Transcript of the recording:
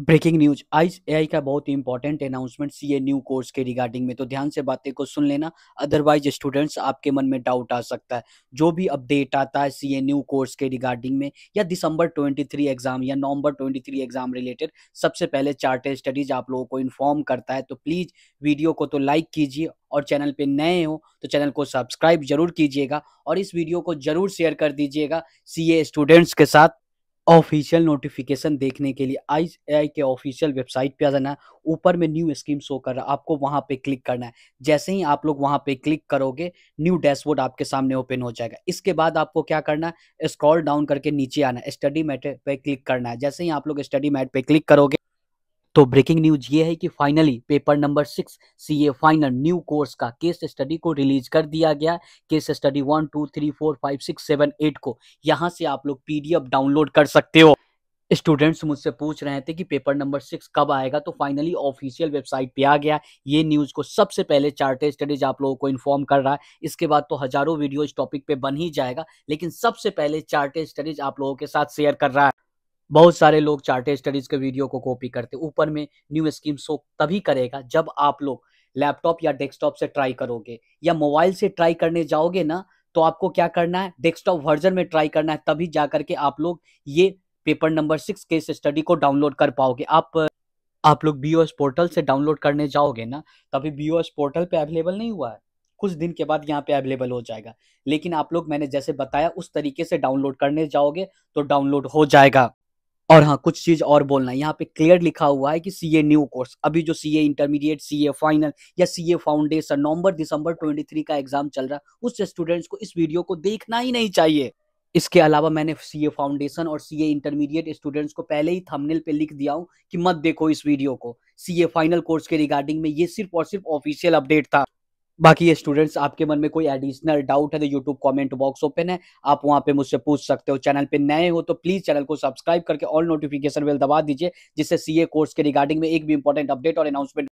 breaking news आज A का बहुत ही important announcement C A new course के रिगार्डिंग में तो ध्यान से बातें को सुन लेना अदरवाइज स्टूडेंट्स आपके मन में डाउट आ सकता है जो भी अपडेट आता है सी ए न्यू कोर्स के रिगार्डिंग में या दिसंबर 23 एग्जाम या नवंबर 23 एग्जाम रिलेटेड सबसे पहले चार्टेड स्टडीज आप लोगों को इन्फॉर्म करता है तो प्लीज वीडियो को तो लाइक कीजिए और चैनल पे नए हो तो चैनल को सब्सक्राइब जरूर कीजिएगा और इस वीडियो को जरूर शेयर कर दीजिएगा सी स्टूडेंट्स के साथ ऑफिशियल नोटिफिकेशन देखने के लिए आई आई के ऑफिशियल वेबसाइट पे आ जाना है ऊपर में न्यू स्कीम शो कर रहा है आपको वहाँ पे क्लिक करना है जैसे ही आप लोग वहाँ पे क्लिक करोगे न्यू डैशबोर्ड आपके सामने ओपन हो जाएगा इसके बाद आपको क्या करना है स्क्रॉल डाउन करके नीचे आना है स्टडी मैट पे क्लिक करना है जैसे ही आप लोग स्टडी मैट पे क्लिक करोगे तो ब्रेकिंग न्यूज ये है कि finally paper number six C A final new course का केस स्टडी को रिलीज कर दिया गया case study one two three four five six seven eight को यहाँ से आप लोग पीडीएफ डाउनलोड कर सकते हो स्टूडेंट्स मुझसे पूछ रहे थे कि पेपर नंबर सिक्स कब आएगा तो फाइनली ऑफिशियल वेबसाइट पे आ गया ये न्यूज़ को सबसे पहले चार्टे स्टडीज आप लोगों को इन्फॉर्म कर रहा है इसके बाद तो हजारों वीडियो इस टॉपिक पे बन ही जाएगा लेकिन सबसे पहले चार्टे स्टडीज आप लोगों के साथ शेयर कर रहा है बहुत सारे लोग चार्टेड स्टडीज के वीडियो को कॉपी करते ऊपर में न्यू स्कीम शो तभी करेगा जब आप लोग लैपटॉप या डेस्कटॉप से ट्राई करोगे या मोबाइल से ट्राई करने जाओगे ना तो आपको क्या करना है डेस्कटॉप वर्जन में ट्राई करना है तभी जा करके आप लोग ये paper number six case study को डाउनलोड कर पाओगे आप आप लोग बी पोर्टल से डाउनलोड करने जाओगे ना तभी बी पोर्टल पे अवेलेबल नहीं हुआ है कुछ दिन के बाद यहाँ पे अवेलेबल हो जाएगा लेकिन आप लोग मैंने जैसे बताया उस तरीके से डाउनलोड करने जाओगे तो डाउनलोड हो जाएगा और हाँ कुछ चीज और बोलना है यहाँ पे क्लियर लिखा हुआ है कि सीए न्यू कोर्स अभी जो सी A intermediate C A final या सी ए फाउंडेशन नवंबर दिसंबर 23 का एग्जाम चल रहा है उस स्टूडेंट्स को इस वीडियो को देखना ही नहीं चाहिए इसके अलावा मैंने सी ए फाउंडेशन और सी ए इंटरमीडिएट स्टूडेंट्स को पहले ही थंबनेल पे लिख दिया हूँ कि मत देखो इस वीडियो को सी ए फाइनल कोर्स के रिगार्डिंग में ये सिर्फ और सिर्फ ऑफिशियल अपडेट था बाकी ये स्टूडेंट्स आपके मन में कोई एडिशनल डाउट है तो यूट्यूब कमेंट बॉक्स ओपन है आप वहां पे मुझसे पूछ सकते हो चैनल पे नए हो तो प्लीज चैनल को सब्सक्राइब करके ऑल नोटिफिकेशन बेल दबा दीजिए जिससे सीए कोर्स के रिगार्डिंग में एक भी इंपॉर्टेंट अपडेट और अनाउंसमेंट